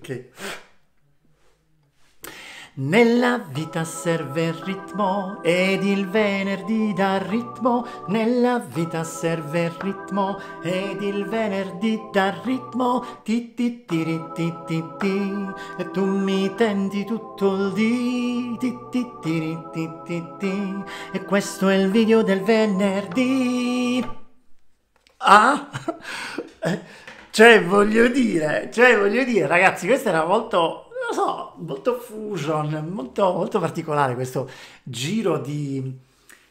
perché. Nella vita serve il ritmo ed il venerdì dà ritmo. Nella vita serve il ritmo ed il venerdì dà ritmo. Ti ti ti ri, ti ti ti e tu mi tendi tutto il dì. Ti ti ti ri, ti ti ti e questo è il video del venerdì. Ah! Eh, cioè, voglio dire, cioè, voglio dire, ragazzi, questo era molto lo so, molto fusion, molto, molto particolare questo giro di,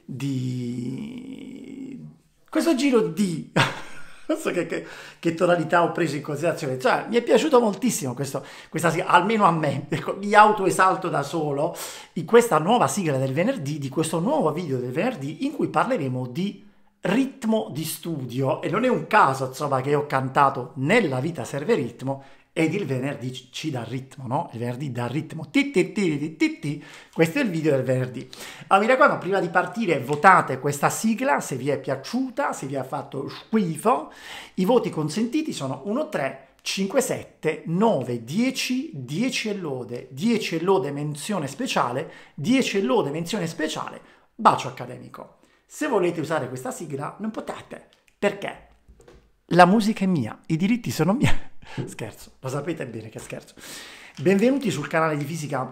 di... questo giro di... non so che, che, che, tonalità ho preso in considerazione, cioè mi è piaciuto moltissimo questo, questa sigla, almeno a me, ecco, mi autoesalto da solo in questa nuova sigla del venerdì, di questo nuovo video del venerdì in cui parleremo di ritmo di studio e non è un caso insomma che ho cantato nella vita serve ritmo ed il venerdì ci dà ritmo, no? Il venerdì dà ritmo. Ti, ti, ti, ti, Questo è il video del venerdì. Allora, mi raccomando, prima di partire votate questa sigla se vi è piaciuta, se vi ha fatto squifo I voti consentiti sono 1, 3, 5, 7, 9, 10, 10 e lode, 10 e lode menzione speciale, 10 e lode menzione speciale, bacio accademico. Se volete usare questa sigla non potete, perché la musica è mia, i diritti sono miei. scherzo, lo sapete bene che scherzo. Benvenuti sul canale di Fisica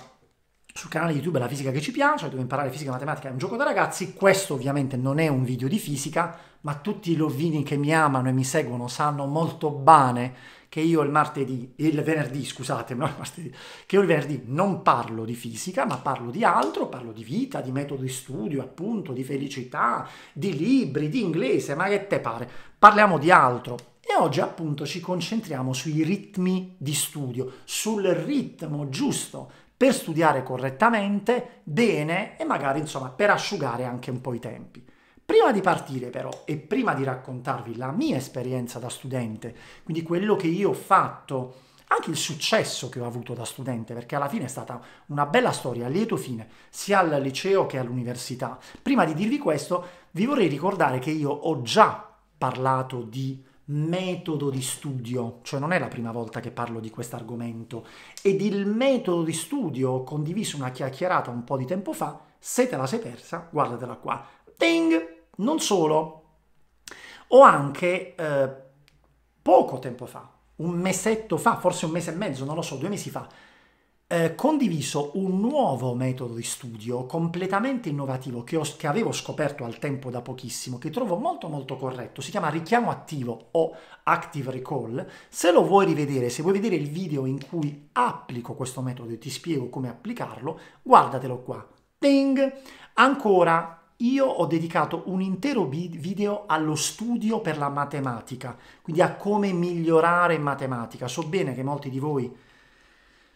sul canale YouTube La Fisica che ci piace, dove imparare fisica e matematica è un gioco da ragazzi. Questo ovviamente non è un video di fisica, ma tutti i lovini che mi amano e mi seguono sanno molto bene che io il martedì, il venerdì, scusate, no, il martedì, che io il venerdì non parlo di fisica, ma parlo di altro, parlo di vita, di metodo di studio, appunto, di felicità, di libri, di inglese, ma che te pare? Parliamo di altro. E oggi appunto ci concentriamo sui ritmi di studio, sul ritmo giusto per studiare correttamente, bene e magari insomma per asciugare anche un po' i tempi. Prima di partire però e prima di raccontarvi la mia esperienza da studente, quindi quello che io ho fatto, anche il successo che ho avuto da studente, perché alla fine è stata una bella storia, a lieto fine, sia al liceo che all'università. Prima di dirvi questo, vi vorrei ricordare che io ho già parlato di metodo di studio, cioè non è la prima volta che parlo di questo argomento, ed il metodo di studio ho condiviso una chiacchierata un po' di tempo fa, se te la sei persa, guardatela qua. Ding! Non solo, ho anche eh, poco tempo fa, un mesetto fa, forse un mese e mezzo, non lo so, due mesi fa, eh, condiviso un nuovo metodo di studio completamente innovativo che, ho, che, avevo scoperto al tempo da pochissimo, che trovo molto molto corretto, si chiama richiamo attivo o active recall. Se lo vuoi rivedere, se vuoi vedere il video in cui applico questo metodo e ti spiego come applicarlo, guardatelo qua. Ding! Ancora, io ho dedicato un intero video allo studio per la matematica, quindi a come migliorare in matematica. So bene che molti di voi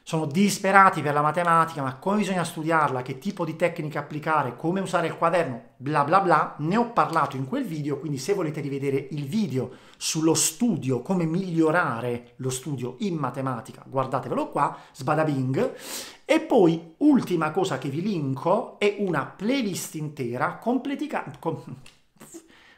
sono disperati per la matematica, ma come bisogna studiarla, che tipo di tecnica applicare, come usare il quaderno, bla bla bla, ne ho parlato in quel video, quindi se volete rivedere il video sullo studio, come migliorare lo studio in matematica, guardatevelo qua, sbadabing. E poi, ultima cosa che vi linko, è una playlist intera completica... Com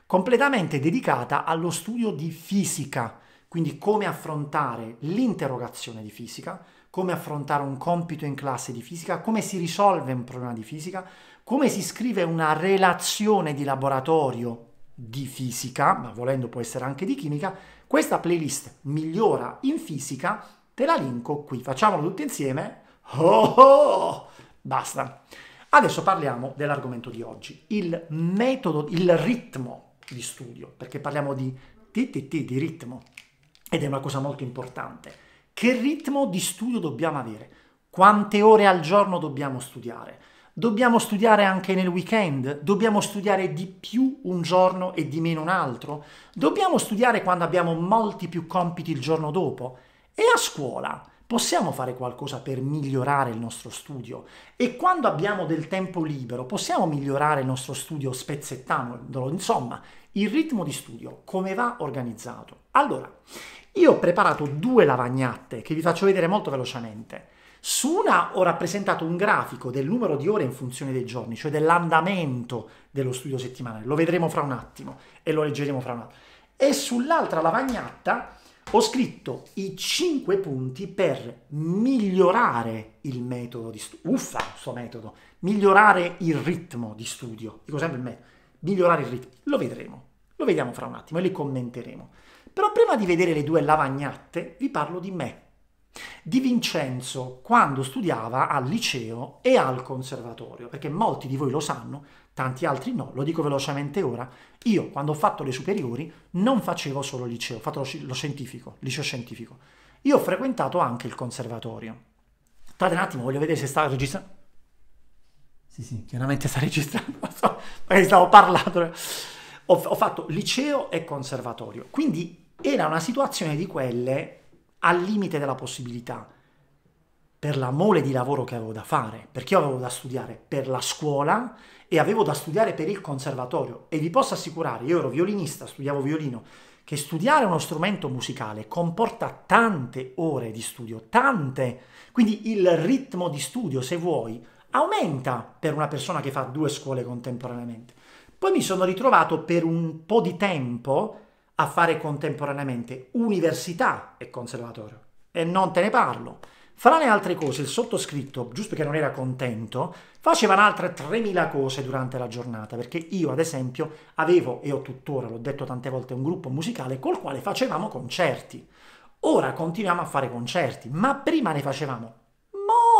completamente dedicata allo studio di fisica, quindi come affrontare l'interrogazione di fisica, come affrontare un compito in classe di fisica, come si risolve un problema di fisica, come si scrive una relazione di laboratorio di fisica, ma volendo può essere anche di chimica, questa playlist migliora in fisica, te la linko qui, facciamolo tutti insieme. Oh, oh, basta. Adesso parliamo dell'argomento di oggi, il metodo, il ritmo di studio, perché parliamo di TTT, di ritmo, ed è una cosa molto importante. Che ritmo di studio dobbiamo avere? Quante ore al giorno dobbiamo studiare? Dobbiamo studiare anche nel weekend? Dobbiamo studiare di più un giorno e di meno un altro? Dobbiamo studiare quando abbiamo molti più compiti il giorno dopo? E a scuola? possiamo fare qualcosa per migliorare il nostro studio e quando abbiamo del tempo libero possiamo migliorare il nostro studio spezzettandolo, insomma, il ritmo di studio, come va organizzato. Allora, io ho preparato due lavagnate che vi faccio vedere molto velocemente. Su una ho rappresentato un grafico del numero di ore in funzione dei giorni, cioè dell'andamento dello studio settimanale. Lo vedremo fra un attimo e lo leggeremo fra un attimo. E sull'altra lavagnatta ho scritto i 5 punti per migliorare il metodo di studio. Uffa, questo metodo. Migliorare il ritmo di studio. Dico sempre il metodo. Migliorare il ritmo. Lo vedremo. Lo vediamo fra un attimo e li commenteremo. Però prima di vedere le due lavagnatte vi parlo di me, di Vincenzo quando studiava al liceo e al conservatorio, perché molti di voi lo sanno, tanti altri no, lo dico velocemente ora, io quando ho fatto le superiori non facevo solo liceo, ho fatto lo, lo scientifico, liceo scientifico, io ho frequentato anche il conservatorio. State un attimo, voglio vedere se sta registrando. Sì, sì, chiaramente sta registrando, so, perché stavo parlando. Ho, ho fatto liceo e conservatorio, quindi era una situazione di quelle al limite della possibilità per la mole di lavoro che avevo da fare, perché io avevo da studiare per la scuola e avevo da studiare per il conservatorio e vi posso assicurare, io ero violinista, studiavo violino, che studiare uno strumento musicale comporta tante ore di studio, tante, quindi il ritmo di studio, se vuoi, aumenta per una persona che fa due scuole contemporaneamente. Poi mi sono ritrovato per un po' di tempo a fare contemporaneamente università e conservatorio. E non te ne parlo. Fra le altre cose, il sottoscritto, giusto perché non era contento, faceva altre 3.000 cose durante la giornata, perché io, ad esempio, avevo, e ho tuttora, l'ho detto tante volte, un gruppo musicale col quale facevamo concerti. Ora continuiamo a fare concerti, ma prima ne facevamo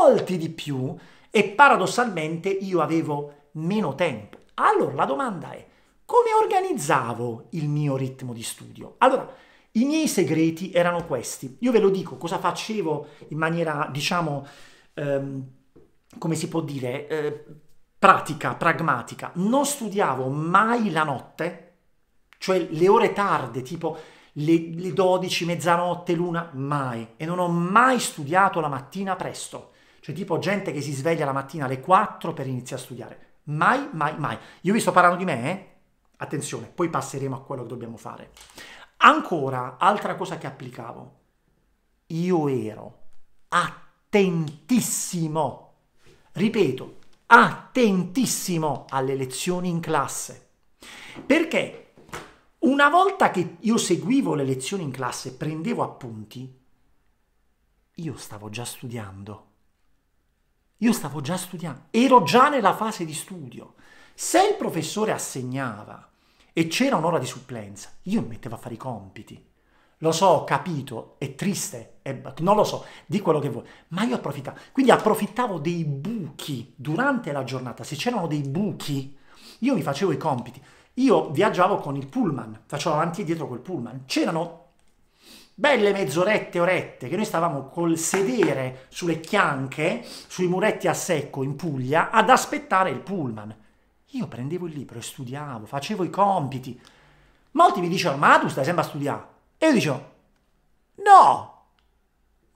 molti di più e paradossalmente io avevo meno tempo. Allora la domanda è, come organizzavo il mio ritmo di studio? Allora, i miei segreti erano questi. Io ve lo dico, cosa facevo in maniera, diciamo, ehm, come si può dire, eh, pratica, pragmatica. Non studiavo mai la notte, cioè le ore tarde, tipo le, le 12, mezzanotte, l'una, mai. E non ho mai studiato la mattina presto. Cioè tipo gente che si sveglia la mattina alle 4 per iniziare a studiare. Mai, mai, mai. Io vi sto parlando di me, eh? Attenzione, poi passeremo a quello che dobbiamo fare. Ancora, altra cosa che applicavo, io ero attentissimo, ripeto, attentissimo alle lezioni in classe, perché una volta che io seguivo le lezioni in classe, prendevo appunti, io stavo già studiando. Io stavo già studiando, ero già nella fase di studio. Se il professore assegnava e c'era un'ora di supplenza. Io mi mettevo a fare i compiti. Lo so, ho capito, è triste, è, non lo so, di quello che vuoi, ma io approfittavo. Quindi approfittavo dei buchi durante la giornata. Se c'erano dei buchi, io mi facevo i compiti. Io viaggiavo con il pullman, facevo avanti e dietro col pullman. C'erano belle mezz'orette, orette, che noi stavamo col sedere sulle chianche, sui muretti a secco in Puglia, ad aspettare il pullman. Io prendevo il libro e studiavo, facevo i compiti. Molti mi dicono, ma tu stai sempre a studiare. E io dicevo, no,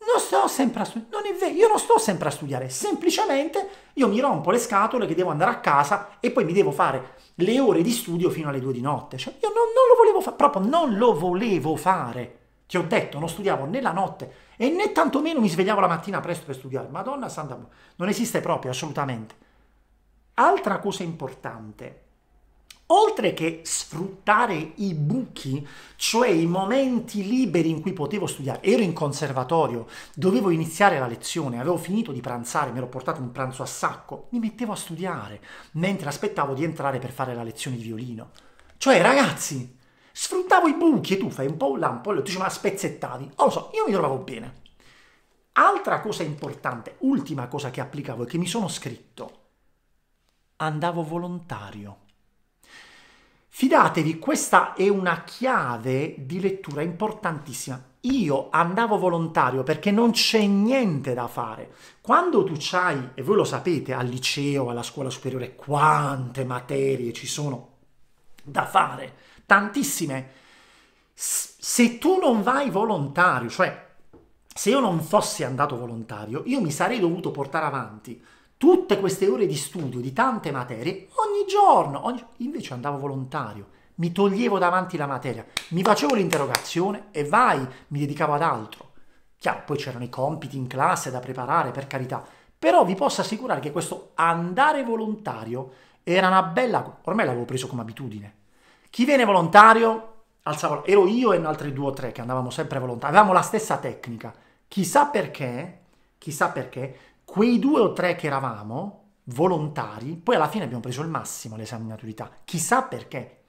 non sto sempre a studiare, non è vero, io non sto sempre a studiare, semplicemente io mi rompo le scatole che devo andare a casa e poi mi devo fare le ore di studio fino alle due di notte. Cioè, io non, non lo volevo fare, proprio non lo volevo fare. Ti ho detto, non studiavo né la notte e né tantomeno mi svegliavo la mattina presto per studiare. Madonna santa, non esiste proprio, assolutamente. Altra cosa importante, oltre che sfruttare i buchi, cioè i momenti liberi in cui potevo studiare, ero in conservatorio, dovevo iniziare la lezione, avevo finito di pranzare, mi ero portato un pranzo a sacco, mi mettevo a studiare, mentre aspettavo di entrare per fare la lezione di violino. Cioè, ragazzi, sfruttavo i buchi e tu fai un po' un lampo, là, tu ci ma spezzettavi. non lo so, io mi trovavo bene. Altra cosa importante, ultima cosa che applicavo e che mi sono scritto, andavo volontario. Fidatevi, questa è una chiave di lettura importantissima. Io andavo volontario perché non c'è niente da fare. Quando tu c'hai, e voi lo sapete, al liceo, alla scuola superiore, quante materie ci sono da fare, tantissime. Se tu non vai volontario, cioè se io non fossi andato volontario, io mi sarei dovuto portare avanti tutte queste ore di studio di tante materie ogni giorno, ogni... invece andavo volontario, mi toglievo davanti la materia, mi facevo l'interrogazione e vai, mi dedicavo ad altro. Chiaro, poi c'erano i compiti in classe da preparare, per carità, però vi posso assicurare che questo andare volontario era una bella, ormai l'avevo preso come abitudine. Chi viene volontario alzavo, ero io e altri due o tre che andavamo sempre volontari, avevamo la stessa tecnica. Chissà perché, chissà perché, quei due o tre che eravamo, volontari, poi alla fine abbiamo preso il massimo l'esame di maturità, chissà perché.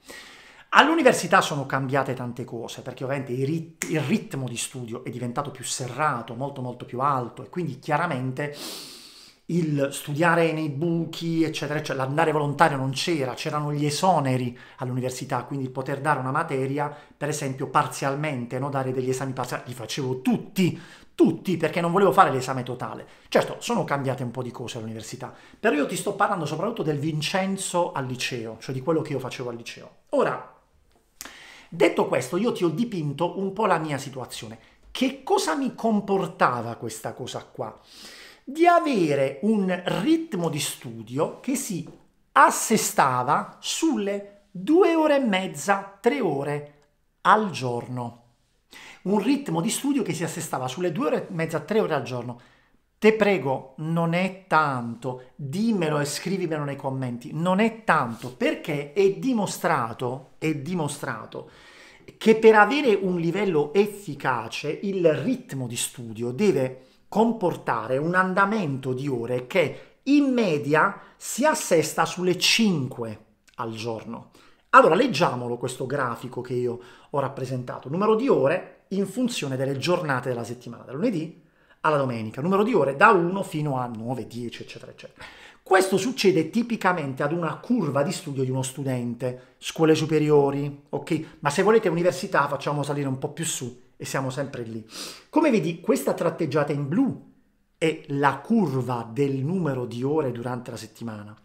All'università sono cambiate tante cose, perché ovviamente il, rit- il ritmo di studio è diventato più serrato, molto molto più alto e quindi chiaramente il studiare nei buchi, eccetera, eccetera, l'andare volontario non c'era, c'erano gli esoneri all'università, quindi il poter dare una materia, per esempio, parzialmente, no? dare degli esami parziali, li facevo tutti, tutti, perché non volevo fare l'esame totale. Certo, sono cambiate un po' di cose all'università, però io ti sto parlando soprattutto del Vincenzo al liceo, cioè di quello che io facevo al liceo. Ora, detto questo, io ti ho dipinto un po' la mia situazione. Che cosa mi comportava questa cosa qua? di avere un ritmo di studio che si assestava sulle due ore e mezza, tre ore al giorno. Un ritmo di studio che si assestava sulle due ore e mezza, tre ore al giorno. Te prego, non è tanto, dimmelo e scrivimelo nei commenti, non è tanto perché è dimostrato, è dimostrato che per avere un livello efficace il ritmo di studio deve comportare un andamento di ore che in media si assesta sulle 5 al giorno. Allora leggiamolo questo grafico che io ho rappresentato. Numero di ore in funzione delle giornate della settimana, da lunedì alla domenica, numero di ore da 1 fino a 9, 10, eccetera, eccetera. Questo succede tipicamente ad una curva di studio di uno studente, scuole superiori, ok? Ma se volete università facciamo salire un po' più su, e siamo sempre lì. Come vedi, questa tratteggiata in blu è la curva del numero di ore durante la settimana.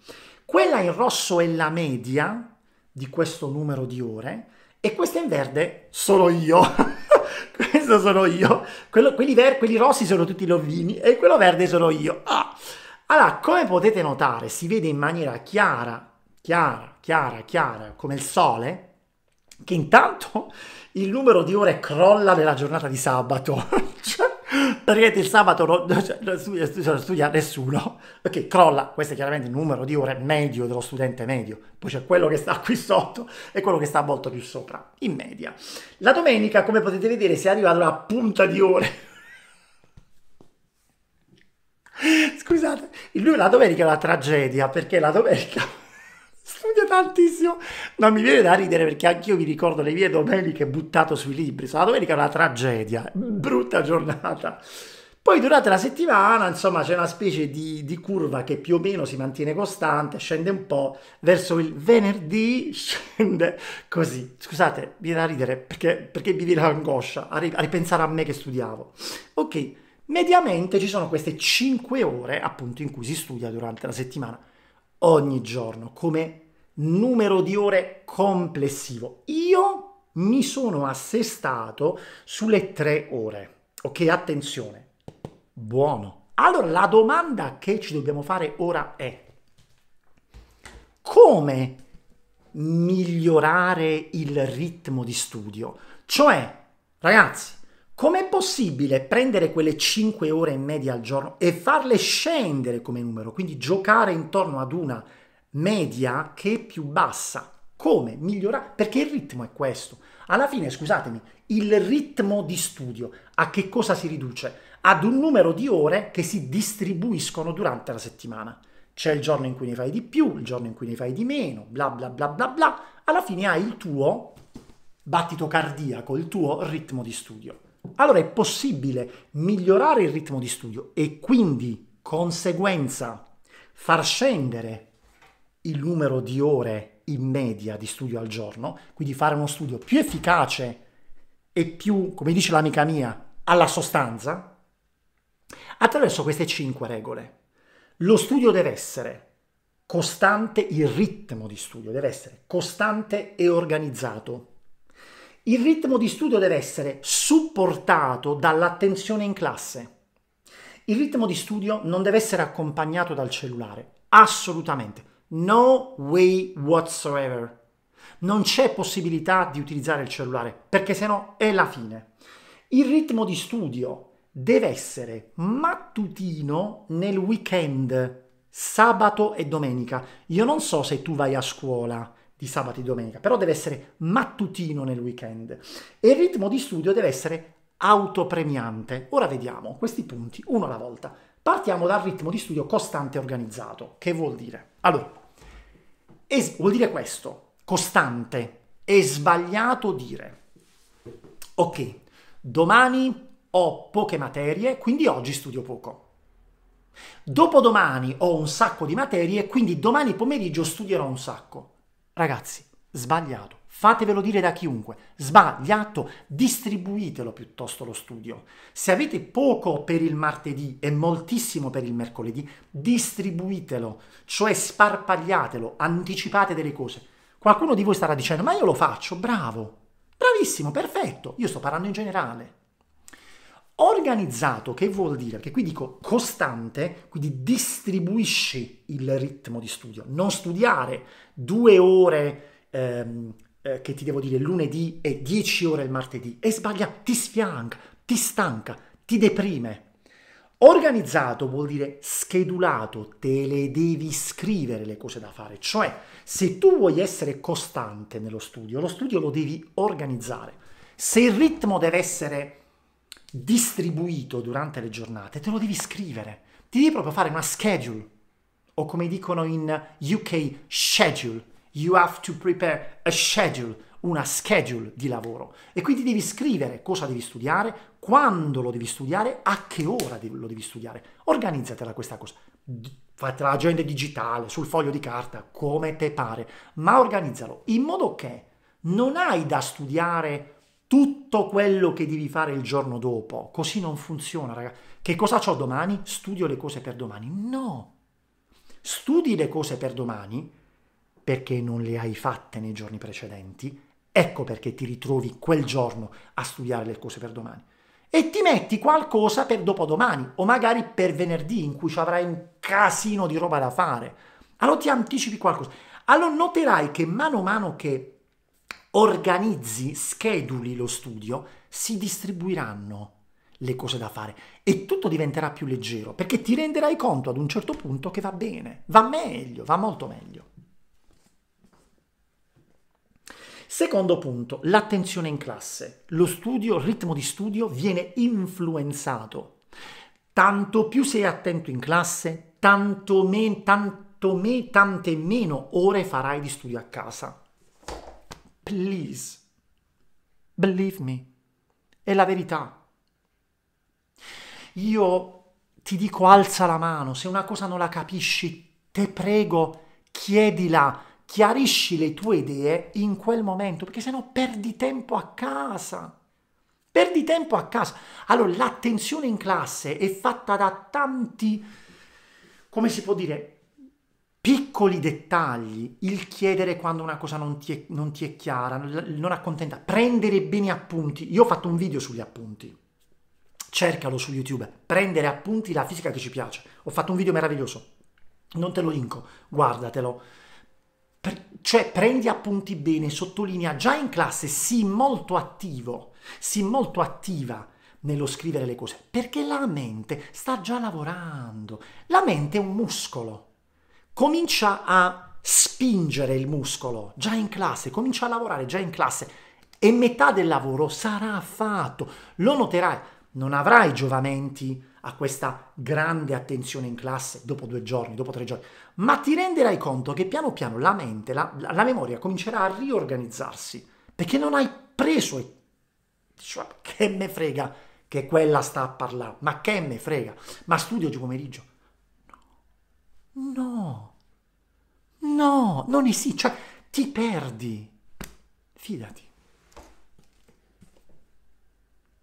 Quella in rosso è la media di questo numero di ore e questa in verde sono io. questo sono io. Quello, quelli, ver- quelli rossi sono tutti i lovini e quello verde sono io. Ah. Allora, come potete notare, si vede in maniera chiara, chiara, chiara, chiara, come il sole, che intanto il numero di ore crolla nella giornata di sabato. cioè, praticamente il sabato non, cioè, non, studia, non, studia, nessuno, perché crolla, questo è chiaramente il numero di ore medio dello studente medio, poi c'è quello che sta qui sotto e quello che sta molto più sopra, in media. La domenica, come potete vedere, si arriva alla punta di ore. Scusate, la domenica è una tragedia, perché la domenica studia tantissimo. Non mi viene da ridere perché anch'io mi ricordo le mie domeniche buttato sui libri. So, la domenica è una tragedia, brutta giornata. Poi durante la settimana, insomma, c'è una specie di, di, curva che più o meno si mantiene costante, scende un po', verso il venerdì scende così. Scusate, mi viene da ridere perché, perché mi viene l'angoscia a, ripensare a me che studiavo. Ok, mediamente ci sono queste 5 ore appunto in cui si studia durante la settimana ogni giorno come numero di ore complessivo. Io mi sono assestato sulle tre ore. Ok, attenzione. Buono. Allora la domanda che ci dobbiamo fare ora è come migliorare il ritmo di studio? Cioè, ragazzi, Com'è possibile prendere quelle 5 ore in media al giorno e farle scendere come numero, quindi giocare intorno ad una media che è più bassa? Come migliorare? Perché il ritmo è questo. Alla fine, scusatemi, il ritmo di studio a che cosa si riduce? Ad un numero di ore che si distribuiscono durante la settimana. C'è il giorno in cui ne fai di più, il giorno in cui ne fai di meno, bla bla bla bla bla. Alla fine hai il tuo battito cardiaco, il tuo ritmo di studio allora è possibile migliorare il ritmo di studio e quindi, conseguenza, far scendere il numero di ore in media di studio al giorno, quindi fare uno studio più efficace e più, come dice l'amica mia, alla sostanza, attraverso queste cinque regole. Lo studio deve essere costante, il ritmo di studio deve essere costante e organizzato il ritmo di studio deve essere supportato dall'attenzione in classe. Il ritmo di studio non deve essere accompagnato dal cellulare, assolutamente. No way whatsoever. Non c'è possibilità di utilizzare il cellulare, perché sennò è la fine. Il ritmo di studio deve essere mattutino nel weekend, sabato e domenica. Io non so se tu vai a scuola, di sabato e domenica, però deve essere mattutino nel weekend e il ritmo di studio deve essere autopremiante. Ora vediamo questi punti uno alla volta. Partiamo dal ritmo di studio costante e organizzato. Che vuol dire? Allora, es- vuol dire questo, costante. È sbagliato dire, ok, domani ho poche materie, quindi oggi studio poco. Dopodomani ho un sacco di materie, quindi domani pomeriggio studierò un sacco. Ragazzi, sbagliato. Fatevelo dire da chiunque, sbagliato, distribuitelo piuttosto lo studio. Se avete poco per il martedì e moltissimo per il mercoledì, distribuitelo, cioè sparpagliatelo, anticipate delle cose. Qualcuno di voi starà dicendo, ma io lo faccio, bravo, bravissimo, perfetto, io sto parlando in generale. Organizzato, che vuol dire? Che qui dico costante, quindi distribuisci il ritmo di studio. Non studiare due ore ehm, eh, che ti devo dire lunedì e dieci ore il martedì e sbaglia, ti sfianca, ti stanca, ti deprime. Organizzato vuol dire schedulato, te le devi scrivere le cose da fare, cioè se tu vuoi essere costante nello studio, lo studio lo devi organizzare. Se il ritmo deve essere distribuito durante le giornate, te lo devi scrivere. Ti devi proprio fare una schedule, o come dicono in UK, schedule. You have to prepare a schedule, una schedule di lavoro. E quindi devi scrivere cosa devi studiare, quando lo devi studiare, a che ora lo devi studiare. Organizzatela questa cosa. Fate l'agenda digitale, sul foglio di carta, come te pare, ma organizzalo in modo che non hai da studiare tutto quello che devi fare il giorno dopo. Così non funziona, ragazzi. Che cosa ho domani? Studio le cose per domani. No! Studi le cose per domani perché non le hai fatte nei giorni precedenti. Ecco perché ti ritrovi quel giorno a studiare le cose per domani. E ti metti qualcosa per dopodomani o magari per venerdì in cui ci avrai un casino di roba da fare. Allora ti anticipi qualcosa. Allora noterai che mano a mano che organizzi, scheduli lo studio, si distribuiranno le cose da fare e tutto diventerà più leggero perché ti renderai conto ad un certo punto che va bene, va meglio, va molto meglio. Secondo punto, l'attenzione in classe. Lo studio, il ritmo di studio viene influenzato. Tanto più sei attento in classe, tanto, me, tanto me, tante meno ore farai di studio a casa. Please. Believe me. È la verità. Io ti dico alza la mano, se una cosa non la capisci, te prego, chiedila, chiarisci le tue idee in quel momento, perché sennò perdi tempo a casa. Perdi tempo a casa. Allora, l'attenzione in classe è fatta da tanti, come si può dire, piccoli dettagli, il chiedere quando una cosa non ti è, non ti è chiara, non accontenta, prendere bene appunti. Io ho fatto un video sugli appunti, cercalo su YouTube, prendere appunti la fisica che ci piace. Ho fatto un video meraviglioso, non te lo linko, guardatelo. Pre- cioè prendi appunti bene, sottolinea, già in classe sii molto attivo, sii molto attiva nello scrivere le cose, perché la mente sta già lavorando. La mente è un muscolo comincia a spingere il muscolo già in classe, comincia a lavorare già in classe e metà del lavoro sarà fatto, lo noterai, non avrai giovamenti a questa grande attenzione in classe dopo due giorni, dopo tre giorni, ma ti renderai conto che piano piano la mente, la, la memoria comincerà a riorganizzarsi perché non hai preso e cioè, che me frega che quella sta a parlare, ma che me frega, ma studio di pomeriggio, No, no, non esiste, cioè ti perdi. Fidati.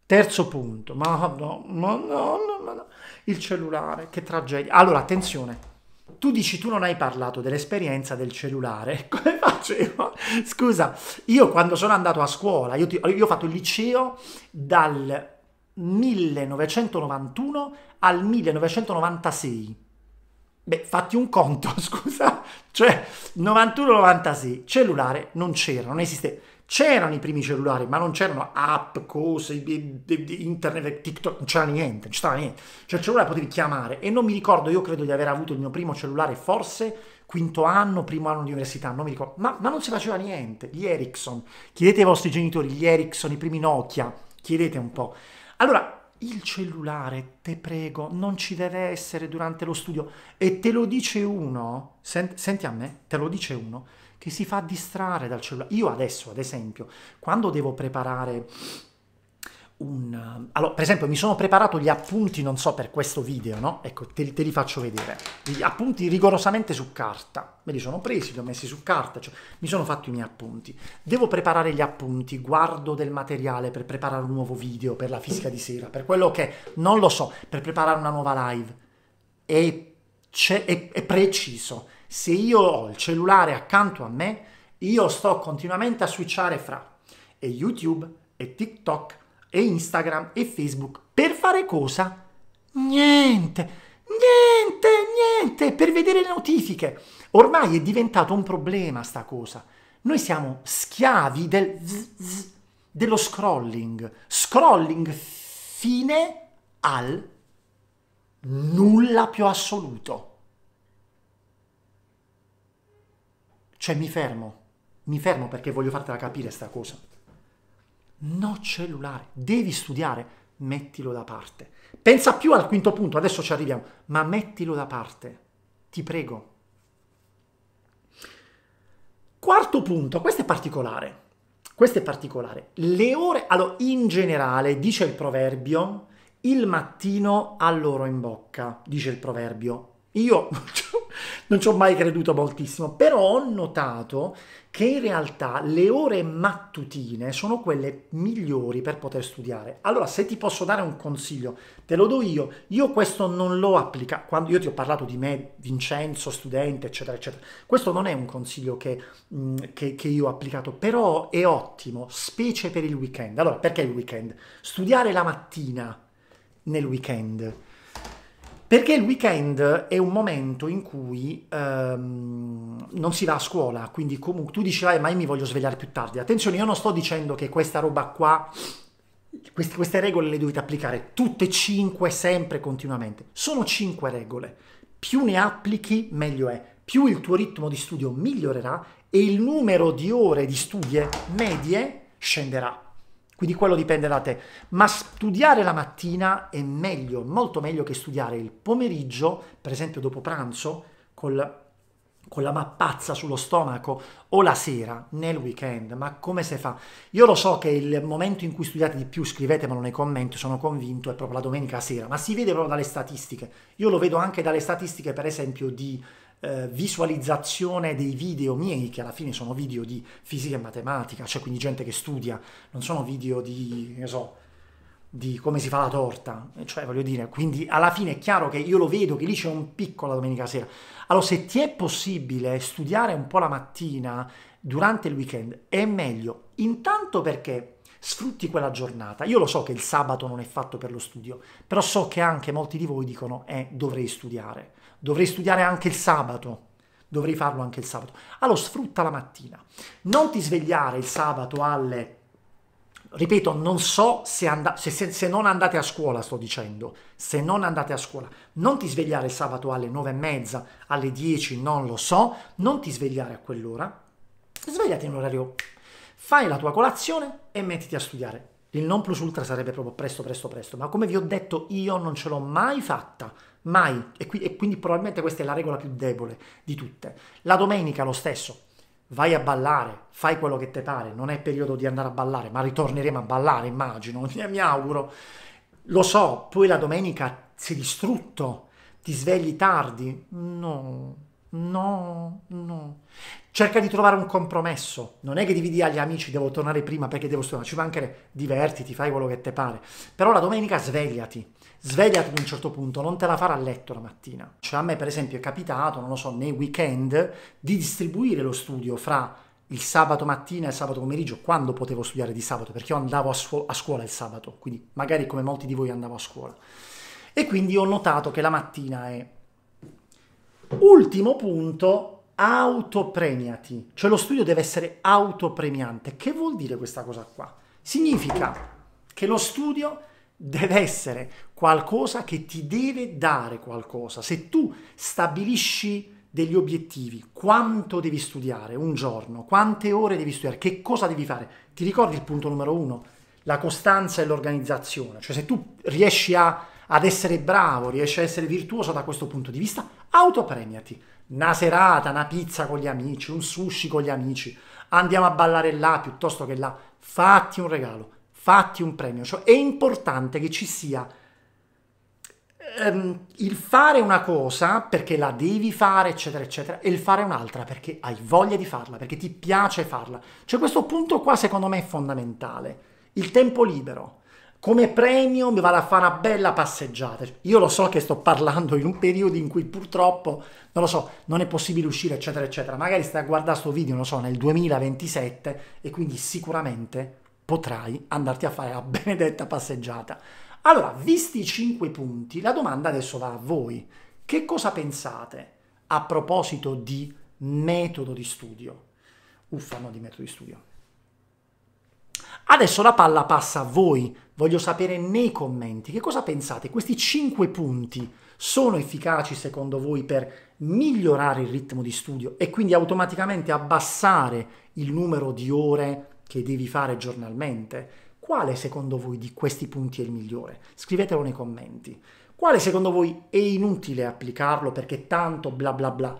Terzo punto, ma no, ma no, no, no, no, il cellulare, che tragedia. Allora, attenzione, tu dici tu non hai parlato dell'esperienza del cellulare, come facevo? Scusa, io quando sono andato a scuola, io, ti, io ho fatto il liceo dal 1991 al 1996 Beh, fatti un conto, scusa. Cioè, 91-96, cellulare non c'era, non esiste. C'erano i primi cellulari, ma non c'erano app, cose, internet, TikTok, non c'era niente, non c'era niente. Cioè, il cellulare potevi chiamare e non mi ricordo, io credo di aver avuto il mio primo cellulare forse quinto anno, primo anno di università, non mi ricordo, ma, ma non si faceva niente. Gli Ericsson, chiedete ai vostri genitori, gli Ericsson, i primi Nokia, chiedete un po'. Allora, il cellulare, te prego, non ci deve essere durante lo studio. E te lo dice uno, sent senti a me, te lo dice uno, che si fa distrarre dal cellulare. Io adesso, ad esempio, quando devo preparare un... Eh, allora, per esempio, mi sono preparato gli appunti, non so, per questo video, no? Ecco, te, te li faccio vedere. Gli appunti rigorosamente su carta. Me li sono presi, li ho messi su carta, cioè, mi sono fatto i miei appunti. Devo preparare gli appunti, guardo del materiale per preparare un nuovo video, per la fisica di sera, per quello che... Non lo so, per preparare una nuova live. E c'è, è, è preciso. Se io ho il cellulare accanto a me, io sto continuamente a switchare fra e YouTube e TikTok e Instagram e Facebook per fare cosa? Niente, niente, niente, per vedere le notifiche. Ormai è diventato un problema sta cosa. Noi siamo schiavi del z, dello scrolling, scrolling fine al nulla più assoluto. Cioè mi fermo, mi fermo perché voglio fartela capire sta cosa no cellulare, devi studiare, mettilo da parte. Pensa più al quinto punto, adesso ci arriviamo, ma mettilo da parte, ti prego. Quarto punto, questo è particolare, questo è particolare. Le ore, allora, in generale, dice il proverbio, il mattino ha l'oro in bocca, dice il proverbio. Io cioè, non ci ho mai creduto moltissimo, però ho notato che in realtà le ore mattutine sono quelle migliori per poter studiare. Allora, se ti posso dare un consiglio, te lo do io, io questo non l'ho applicato, quando io ti ho parlato di me, Vincenzo, studente, eccetera, eccetera, questo non è un consiglio che, mm, che, che io ho applicato, però è ottimo, specie per il weekend. Allora, perché il weekend? Studiare la mattina nel weekend perché il weekend è un momento in cui ehm, non si va a scuola, quindi comunque tu dici, ma io mi voglio svegliare più tardi. Attenzione, io non sto dicendo che questa roba qua, queste, queste regole le dovete applicare tutte e cinque, sempre, continuamente. Sono cinque regole. Più ne applichi, meglio è. Più il tuo ritmo di studio migliorerà e il numero di ore di studie medie scenderà. Quindi quello dipende da te. Ma studiare la mattina è meglio, molto meglio che studiare il pomeriggio, per esempio dopo pranzo, col, con la mappazza sullo stomaco, o la sera, nel weekend. Ma come si fa? Io lo so che il momento in cui studiate di più, scrivetemelo nei commenti, sono convinto, è proprio la domenica sera, ma si vede proprio dalle statistiche. Io lo vedo anche dalle statistiche, per esempio, di eh, visualizzazione dei video miei, che alla fine sono video di fisica e matematica, cioè quindi gente che studia, non sono video di, ne so, di come si fa la torta, cioè voglio dire, quindi alla fine è chiaro che io lo vedo che lì c'è un piccolo la domenica sera. Allora, se ti è possibile studiare un po' la mattina durante il weekend, è meglio, intanto perché sfrutti quella giornata. Io lo so che il sabato non è fatto per lo studio, però so che anche molti di voi dicono eh, dovrei studiare dovrei studiare anche il sabato, dovrei farlo anche il sabato. Allora sfrutta la mattina, non ti svegliare il sabato alle... Ripeto, non so se, and... se, se, se non andate a scuola, sto dicendo, se non andate a scuola, non ti svegliare il sabato alle nove e mezza, alle dieci, non lo so, non ti svegliare a quell'ora, svegliati in un orario, fai la tua colazione e mettiti a studiare. Il non plus ultra sarebbe proprio presto, presto, presto, ma come vi ho detto io non ce l'ho mai fatta mai, e, qui, e quindi probabilmente questa è la regola più debole di tutte. La domenica lo stesso, vai a ballare, fai quello che ti pare, non è periodo di andare a ballare, ma ritorneremo a ballare, immagino, mi auguro. Lo so, poi la domenica sei distrutto, ti svegli tardi, no, no, no. Cerca di trovare un compromesso, non è che dividi agli amici, devo tornare prima perché devo studiare, ci mancherebbe, divertiti, fai quello che ti pare, però la domenica svegliati svegliati ad un certo punto, non te la farà a letto la mattina. Cioè a me per esempio è capitato, non lo so, nei weekend di distribuire lo studio fra il sabato mattina e il sabato pomeriggio, quando potevo studiare di sabato, perché io andavo a, scu- a scuola il sabato, quindi magari come molti di voi andavo a scuola. E quindi ho notato che la mattina è... Ultimo punto, autopremiati, cioè lo studio deve essere autopremiante. Che vuol dire questa cosa qua? Significa che lo studio deve essere qualcosa che ti deve dare qualcosa. Se tu stabilisci degli obiettivi, quanto devi studiare un giorno, quante ore devi studiare, che cosa devi fare, ti ricordi il punto numero uno? La costanza e l'organizzazione, cioè se tu riesci a, ad essere bravo, riesci a essere virtuoso da questo punto di vista, autopremiati. Una serata, una pizza con gli amici, un sushi con gli amici, andiamo a ballare là piuttosto che là, fatti un regalo, fatti un premio. Cioè è importante che ci sia um, il fare una cosa perché la devi fare, eccetera, eccetera, e il fare un'altra perché hai voglia di farla, perché ti piace farla. Cioè questo punto qua secondo me è fondamentale. Il tempo libero. Come premio mi vado a fare una bella passeggiata. Io lo so che sto parlando in un periodo in cui purtroppo, non lo so, non è possibile uscire, eccetera, eccetera. Magari stai a guardare questo video, non lo so, nel 2027 e quindi sicuramente potrai andarti a fare la benedetta passeggiata. Allora, visti i 5 punti, la domanda adesso va a voi. Che cosa pensate a proposito di metodo di studio? Uffa, no, di metodo di studio. Adesso la palla passa a voi, voglio sapere nei commenti che cosa pensate, questi 5 punti sono efficaci secondo voi per migliorare il ritmo di studio e quindi automaticamente abbassare il numero di ore che devi fare giornalmente, quale secondo voi di questi punti è il migliore? Scrivetelo nei commenti. Quale secondo voi è inutile applicarlo perché tanto bla bla bla?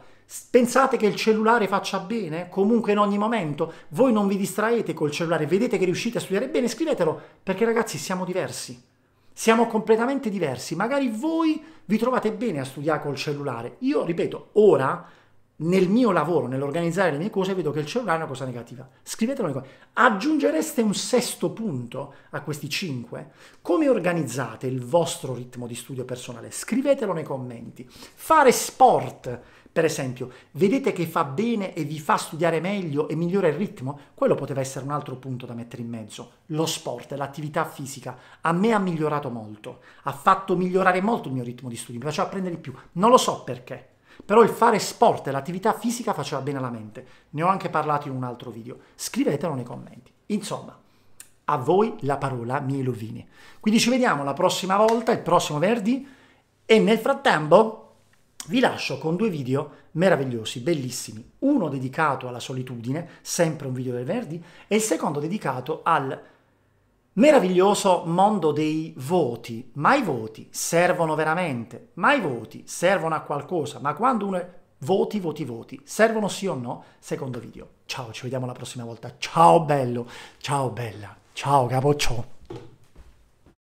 Pensate che il cellulare faccia bene? Comunque in ogni momento? Voi non vi distraete col cellulare, vedete che riuscite a studiare bene? Scrivetelo perché ragazzi siamo diversi. Siamo completamente diversi. Magari voi vi trovate bene a studiare col cellulare. Io ripeto, ora nel mio lavoro, nell'organizzare le mie cose, vedo che il cellulare è una cosa negativa. Scrivetelo nei commenti. Aggiungereste un sesto punto a questi cinque? Come organizzate il vostro ritmo di studio personale? Scrivetelo nei commenti. Fare sport, per esempio, vedete che fa bene e vi fa studiare meglio e migliora il ritmo? Quello poteva essere un altro punto da mettere in mezzo. Lo sport, l'attività fisica, a me ha migliorato molto, ha fatto migliorare molto il mio ritmo di studio, mi faceva apprendere di più. Non lo so perché però il fare sport e l'attività fisica faceva bene alla mente. Ne ho anche parlato in un altro video. Scrivetelo nei commenti. Insomma, a voi la parola, miei lovini. Quindi ci vediamo la prossima volta, il prossimo venerdì. E nel frattempo vi lascio con due video meravigliosi, bellissimi. Uno dedicato alla solitudine, sempre un video del venerdì, e il secondo dedicato al Meraviglioso mondo dei voti, ma i voti servono veramente, ma i voti servono a qualcosa, ma quando uno è voti, voti, voti, servono sì o no? Secondo video. Ciao, ci vediamo la prossima volta. Ciao bello, ciao bella, ciao capoccio.